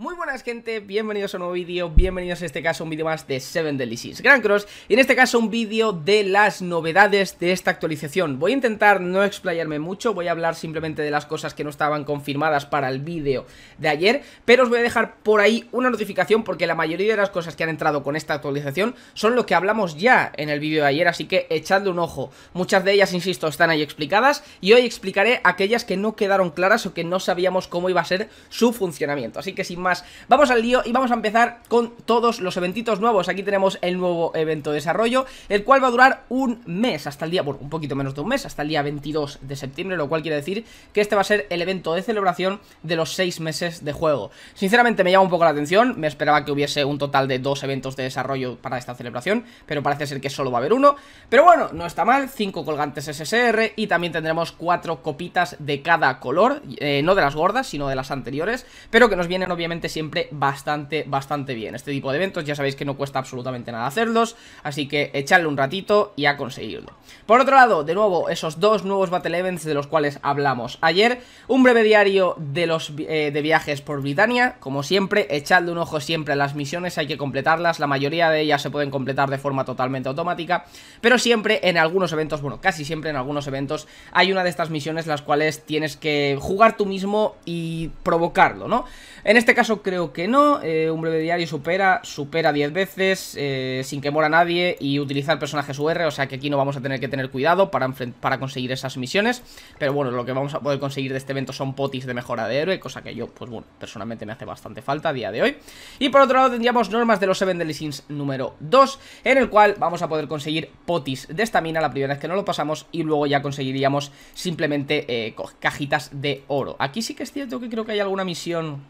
Muy buenas gente, bienvenidos a un nuevo vídeo, bienvenidos en este caso a un vídeo más de Seven Delicious Grand Cross Y en este caso un vídeo de las novedades de esta actualización Voy a intentar no explayarme mucho, voy a hablar simplemente de las cosas que no estaban confirmadas para el vídeo de ayer Pero os voy a dejar por ahí una notificación porque la mayoría de las cosas que han entrado con esta actualización Son lo que hablamos ya en el vídeo de ayer, así que echadle un ojo Muchas de ellas, insisto, están ahí explicadas Y hoy explicaré aquellas que no quedaron claras o que no sabíamos cómo iba a ser su funcionamiento Así que sin más Vamos al lío y vamos a empezar con todos los eventitos nuevos Aquí tenemos el nuevo evento de desarrollo El cual va a durar un mes hasta el día, bueno, un poquito menos de un mes Hasta el día 22 de septiembre, lo cual quiere decir que este va a ser el evento de celebración de los 6 meses de juego Sinceramente me llama un poco la atención Me esperaba que hubiese un total de dos eventos de desarrollo para esta celebración Pero parece ser que solo va a haber uno Pero bueno, no está mal, 5 colgantes SSR Y también tendremos 4 copitas de cada color eh, No de las gordas, sino de las anteriores Pero que nos vienen obviamente siempre bastante, bastante bien. Este tipo de eventos ya sabéis que no cuesta absolutamente nada hacerlos, así que echarle un ratito y a conseguirlo. Por otro lado, de nuevo, esos dos nuevos Battle Events de los cuales hablamos ayer, un breve diario de los eh, de viajes por Britania, como siempre, echadle un ojo siempre a las misiones, hay que completarlas, la mayoría de ellas se pueden completar de forma totalmente automática, pero siempre en algunos eventos, bueno, casi siempre en algunos eventos, hay una de estas misiones las cuales tienes que jugar tú mismo y provocarlo, ¿no? En este caso creo que no. Eh, un breve diario supera, supera 10 veces, eh, sin que muera nadie y utilizar personajes UR, o sea que aquí no vamos a tener que tener cuidado para, para conseguir esas misiones. Pero bueno, lo que vamos a poder conseguir de este evento son potis de mejora de héroe, cosa que yo, pues bueno, personalmente me hace bastante falta a día de hoy. Y por otro lado tendríamos normas de los seven Sins número 2, en el cual vamos a poder conseguir potis de estamina la primera vez que no lo pasamos y luego ya conseguiríamos simplemente eh, cajitas de oro. Aquí sí que es cierto que creo que hay alguna misión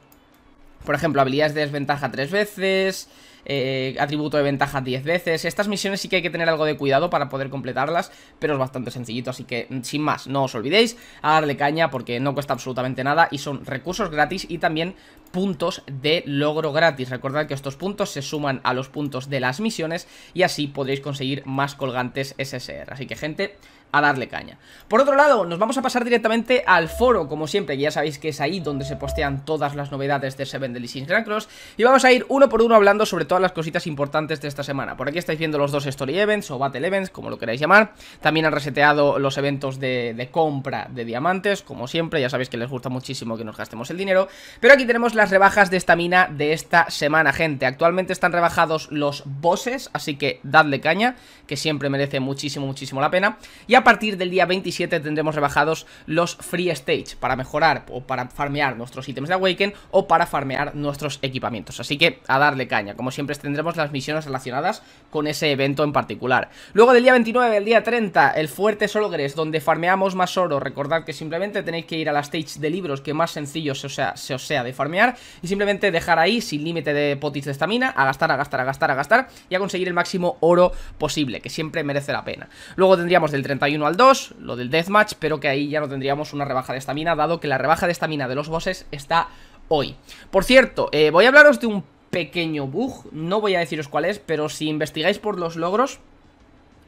por ejemplo, habilidades de desventaja tres veces, eh, atributo de ventaja 10 veces. Estas misiones sí que hay que tener algo de cuidado para poder completarlas, pero es bastante sencillito, así que mm, sin más, no os olvidéis a darle caña porque no cuesta absolutamente nada y son recursos gratis y también puntos de logro gratis. Recordad que estos puntos se suman a los puntos de las misiones y así podréis conseguir más colgantes SSR. Así que gente, a darle caña. Por otro lado, nos vamos a pasar directamente al foro, como siempre, que ya sabéis que es ahí donde se postean todas las novedades de Seven Deadly Grand Cross y vamos a ir uno por uno hablando sobre todas las cositas importantes de esta semana. Por aquí estáis viendo los dos Story Events o Battle Events, como lo queráis llamar. También han reseteado los eventos de, compra de diamantes, como siempre. Ya sabéis que les gusta muchísimo que nos gastemos el dinero. Pero aquí tenemos las rebajas de estamina de esta semana, gente. Actualmente están rebajados los bosses, así que dadle caña, que siempre merece muchísimo, muchísimo la pena. Y a partir del día 27 tendremos rebajados los free stage para mejorar o para farmear nuestros ítems de Awaken o para farmear nuestros equipamientos. Así que a darle caña, como siempre siempre tendremos las misiones relacionadas con ese evento en particular. Luego del día 29 al día 30, el Fuerte Sologres, donde farmeamos más oro. Recordad que simplemente tenéis que ir a la stage de libros que más sencillo se os sea, se os sea de farmear y simplemente dejar ahí sin límite de potis de estamina, a gastar, a gastar, a gastar, a gastar y a conseguir el máximo oro posible, que siempre merece la pena. Luego tendríamos del 31 al 2, lo del deathmatch, pero que ahí ya no tendríamos una rebaja de estamina, dado que la rebaja de estamina de los bosses está hoy. Por cierto, eh, voy a hablaros de un pequeño bug, no voy a deciros cuál es, pero si investigáis por los logros,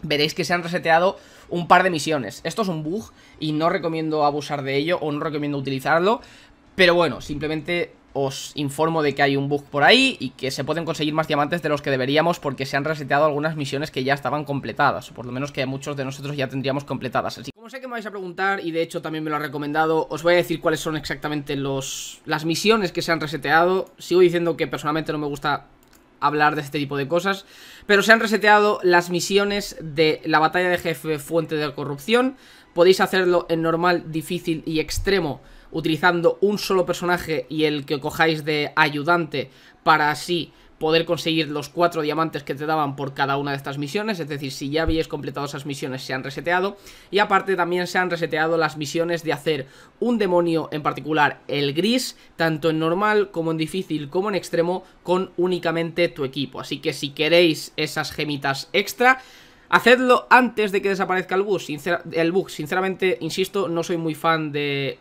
veréis que se han reseteado un par de misiones. Esto es un bug y no recomiendo abusar de ello o no recomiendo utilizarlo, pero bueno, simplemente os informo de que hay un bug por ahí y que se pueden conseguir más diamantes de los que deberíamos porque se han reseteado algunas misiones que ya estaban completadas, o por lo menos que muchos de nosotros ya tendríamos completadas. Así como sé que me vais a preguntar, y de hecho también me lo ha recomendado, os voy a decir cuáles son exactamente los, las misiones que se han reseteado. Sigo diciendo que personalmente no me gusta hablar de este tipo de cosas, pero se han reseteado las misiones de la batalla de jefe fuente de corrupción. Podéis hacerlo en normal, difícil y extremo utilizando un solo personaje y el que cojáis de ayudante para así poder conseguir los cuatro diamantes que te daban por cada una de estas misiones, es decir, si ya habéis completado esas misiones se han reseteado, y aparte también se han reseteado las misiones de hacer un demonio en particular, el gris, tanto en normal como en difícil como en extremo, con únicamente tu equipo, así que si queréis esas gemitas extra... Hacedlo antes de que desaparezca el bug, el bug. sinceramente, insisto, no soy muy fan de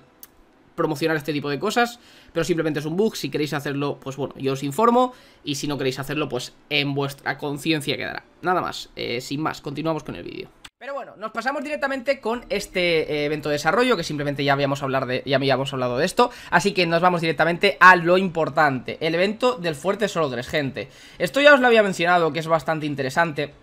promocionar este tipo de cosas, pero simplemente es un bug, si queréis hacerlo, pues bueno, yo os informo, y si no queréis hacerlo, pues en vuestra conciencia quedará. Nada más, eh, sin más, continuamos con el vídeo. Pero bueno, nos pasamos directamente con este eh, evento de desarrollo, que simplemente ya habíamos, hablar de, ya habíamos hablado de esto, así que nos vamos directamente a lo importante, el evento del Fuerte Solo 3, gente. Esto ya os lo había mencionado, que es bastante interesante,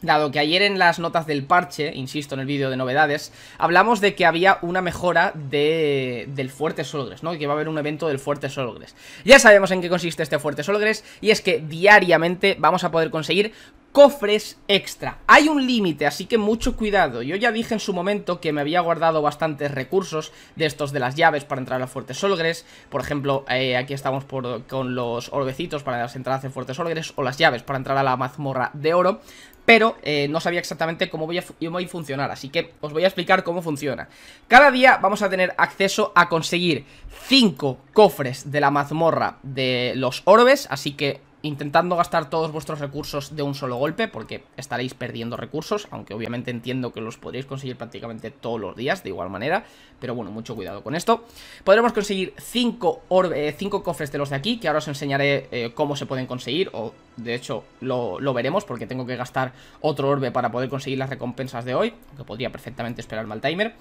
Dado que ayer en las notas del parche, insisto en el vídeo de novedades, hablamos de que había una mejora del Fuerte Solgres, ¿no? Que va a haber un evento del Fuerte Solgres. Ya sabemos en qué consiste este Fuerte Solgres y es que diariamente vamos a poder conseguir cofres extra. Hay un límite, así que mucho cuidado. Yo ya dije en su momento que me había guardado bastantes recursos de estos de las llaves para entrar a Fuertes Olgres. Por ejemplo, eh, aquí estamos por, con los orbecitos para las entradas en Fuertes Olgres o las llaves para entrar a la mazmorra de oro. Pero eh, no sabía exactamente cómo voy, a, voy a funcionar, así que os voy a explicar cómo funciona. Cada día vamos a tener acceso a conseguir 5 cofres de la mazmorra de los orbes, así que intentando gastar todos vuestros recursos de un solo golpe, porque estaréis perdiendo recursos, aunque obviamente entiendo que los podréis conseguir prácticamente todos los días de igual manera, pero bueno, mucho cuidado con esto. Podremos conseguir 5 eh, cofres de los de aquí, que ahora os enseñaré eh, cómo se pueden conseguir, o de hecho lo, veremos, porque tengo que gastar otro orbe para poder conseguir las recompensas de hoy, Que podría perfectamente esperar al timer.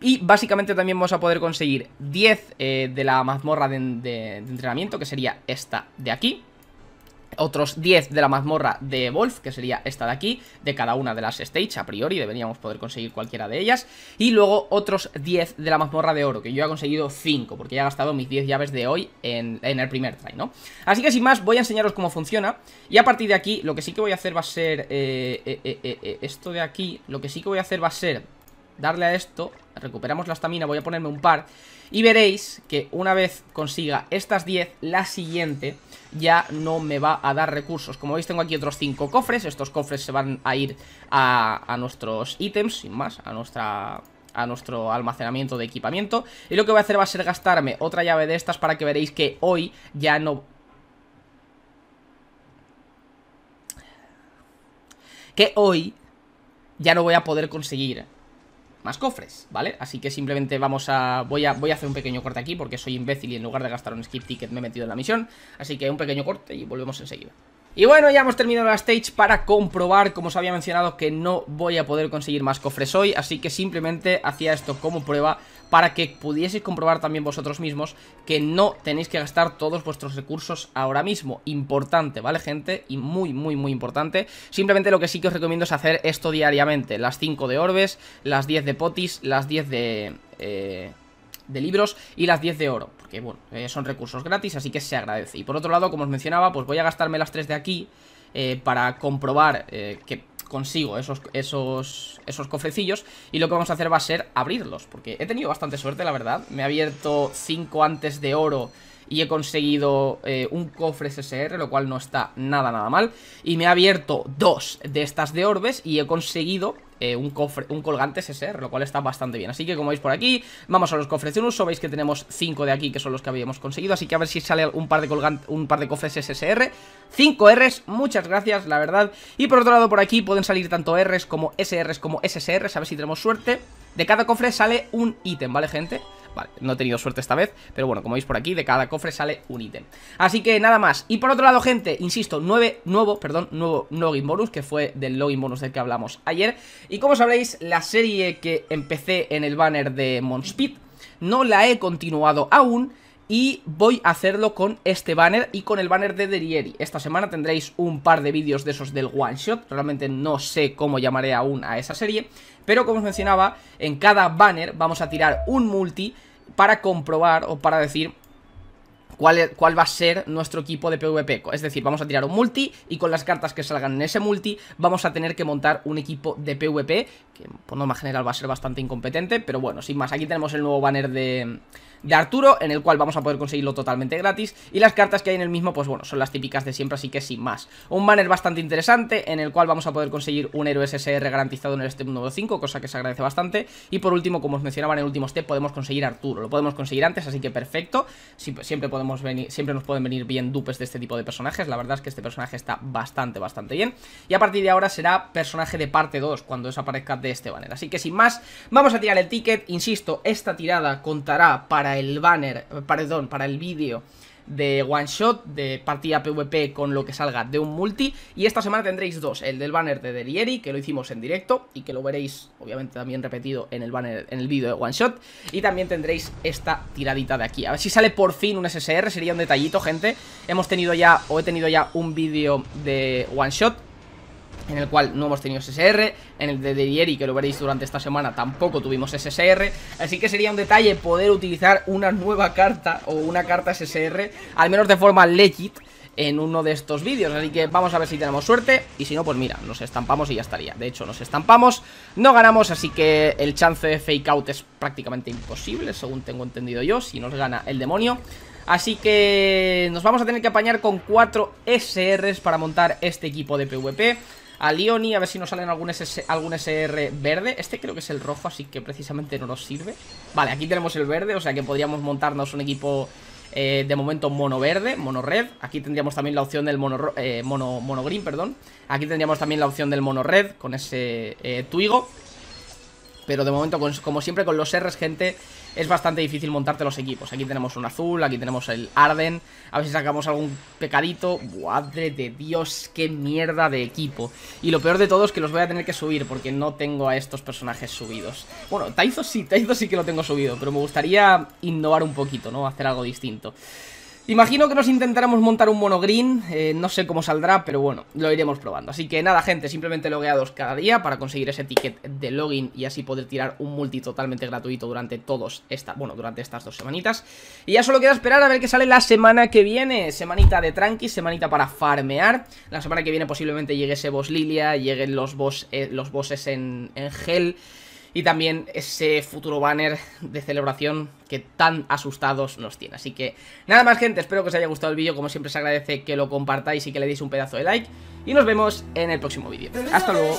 Y básicamente también vamos a poder conseguir 10 eh, de la mazmorra de entrenamiento, que sería esta de aquí, otros 10 de la mazmorra de Wolf, que sería esta de aquí, de cada una de las stage, a priori deberíamos poder conseguir cualquiera de ellas, y luego otros 10 de la mazmorra de oro, que yo he conseguido 5, porque ya he gastado mis 10 llaves de hoy en, el primer try, ¿no? Así que sin más, voy a enseñaros cómo funciona, y a partir de aquí, lo que sí que voy a hacer va a ser, eh, eh, eh, esto de aquí, lo que sí que voy a hacer va a ser darle a esto, recuperamos la estamina, voy a ponerme un par, y veréis que una vez consiga estas 10, la siguiente ya no me va a dar recursos. Como veis tengo aquí otros 5 cofres, estos cofres se van a ir a, nuestros ítems, sin más, a nuestra a nuestro almacenamiento de equipamiento y lo que voy a hacer va a ser gastarme otra llave de estas para que veréis que hoy ya no que hoy ya no voy a poder conseguir más cofres, ¿vale? Así que simplemente vamos a... Voy, a... voy a hacer un pequeño corte aquí porque soy imbécil y en lugar de gastar un skip ticket me he metido en la misión. Así que un pequeño corte y volvemos enseguida. Y bueno, ya hemos terminado la stage para comprobar, como os había mencionado, que no voy a poder conseguir más cofres hoy, así que simplemente hacía esto como prueba para que pudieseis comprobar también vosotros mismos que no tenéis que gastar todos vuestros recursos ahora mismo. Importante, ¿vale, gente? Y muy, muy, muy importante. Simplemente lo que sí que os recomiendo es hacer esto diariamente. Las 5 de orbes, las 10 de potis, las 10 de... Eh, de libros y las 10 de oro, porque bueno, eh, son recursos gratis, así que se agradece. Y por otro lado, como os mencionaba, pues voy a gastarme las 3 de aquí eh, para comprobar eh, que consigo esos, esos, esos cofrecillos y lo que vamos a hacer va a ser abrirlos, porque he tenido bastante suerte, la verdad. Me he abierto 5 antes de oro y he conseguido un cofre SSR, lo cual no está nada nada mal. Y me ha abierto dos de estas de orbes y he conseguido eh, un, cofre, un colgante SSR, lo cual está bastante bien. Así que como veis por aquí, vamos a los cofres de un uso. Veis que tenemos 5 de aquí, que son los que habíamos conseguido. Así que a ver si sale un par de, colgante, un par de cofres SSR. 5 Rs, muchas gracias, la verdad. Y por otro lado, por aquí pueden salir tanto Rs como SRs como SSR A ver si tenemos suerte. De cada cofre sale un ítem, ¿vale, gente? Vale, no he tenido suerte esta vez, pero bueno, como veis por aquí, de cada cofre sale un ítem. Así que nada más. Y por otro lado, gente, insisto, nueve, nuevo, perdón, nuevo login bonus, que fue del login bonus del que hablamos ayer. Y como sabréis, la serie que empecé en el banner de Monspeed no la he continuado aún y voy a hacerlo con este banner y con el banner de Derieri. Esta semana tendréis un par de vídeos de esos del One Shot, realmente no sé cómo llamaré aún a esa serie, pero como os mencionaba, en cada banner vamos a tirar un multi para comprobar o para decir Cuál, e, cuál, va a ser nuestro equipo de PvP. Es decir, vamos a tirar un multi y con las cartas que salgan en ese multi vamos a tener que montar un equipo de PvP que por pues, norma general va a ser bastante incompetente, pero bueno, sin más, aquí tenemos el nuevo banner de, de, Arturo, en el cual vamos a poder conseguirlo totalmente gratis, y las cartas que hay en el mismo, pues bueno, son las típicas de siempre, así que sin más. Un banner bastante interesante, en el cual vamos a poder conseguir un héroe SSR garantizado en el step número 5, cosa que se agradece bastante, y por último, como os mencionaba en el último step, podemos conseguir Arturo, lo podemos conseguir antes, así que perfecto, siempre, podemos venir, siempre nos pueden venir bien dupes de este tipo de personajes, la verdad es que este personaje está bastante, bastante bien, y a partir de ahora será personaje de parte 2, cuando desaparezca de este banner. Así que sin más, vamos a tirar el ticket. Insisto, esta tirada contará para el banner, eh, perdón, para el vídeo de one shot, de partida PvP con lo que salga de un multi. Y esta semana tendréis dos, el del banner de Delieri, que lo hicimos en directo y que lo veréis obviamente también repetido en el banner, en el vídeo de one shot. Y también tendréis esta tiradita de aquí. A ver si sale por fin un SSR, sería un detallito, gente. Hemos tenido ya, o he tenido ya un vídeo de one shot en el cual no hemos tenido SSR, en el de y que lo veréis durante esta semana, tampoco tuvimos SSR, así que sería un detalle poder utilizar una nueva carta o una carta SSR, al menos de forma legit, en uno de estos vídeos Así que vamos a ver si tenemos suerte Y si no, pues mira, nos estampamos y ya estaría De hecho, nos estampamos, no ganamos Así que el chance de fake out es prácticamente imposible Según tengo entendido yo Si nos gana el demonio Así que nos vamos a tener que apañar con 4 SRs para montar este equipo de PvP a y a ver si nos salen algún, SR verde Este creo que es el rojo, así que precisamente no nos sirve Vale, aquí tenemos el verde, o sea que podríamos montarnos un equipo eh, de momento mono verde, mono red Aquí tendríamos también la opción del mono, eh, mono, mono green, perdón Aquí tendríamos también la opción del mono red con ese eh, tuigo pero de momento, como siempre con los R's, gente, es bastante difícil montarte los equipos. Aquí tenemos un azul, aquí tenemos el Arden. A ver si sacamos algún pecadito. ¡Madre de Dios! ¡Qué mierda de equipo! Y lo peor de todo es que los voy a tener que subir porque no tengo a estos personajes subidos. Bueno, Taizo sí, Taizo sí que lo tengo subido, pero me gustaría innovar un poquito, ¿no? Hacer algo distinto. Imagino que nos intentaremos montar un mono green, eh, no sé cómo saldrá, pero bueno, lo iremos probando. Así que nada, gente, simplemente logueados cada día para conseguir ese ticket de login y así poder tirar un multi totalmente gratuito durante todos esta, bueno, durante estas dos semanitas. Y ya solo queda esperar a ver qué sale la semana que viene, semanita de tranqui, semanita para farmear. La semana que viene posiblemente llegue ese boss Lilia, lleguen los eh, los bosses en, en gel y también ese futuro banner de celebración que tan asustados nos tiene. Así que nada más gente, espero que os haya gustado el vídeo, como siempre se agradece que lo compartáis y que le deis un pedazo de like y nos vemos en el próximo vídeo. Hasta luego.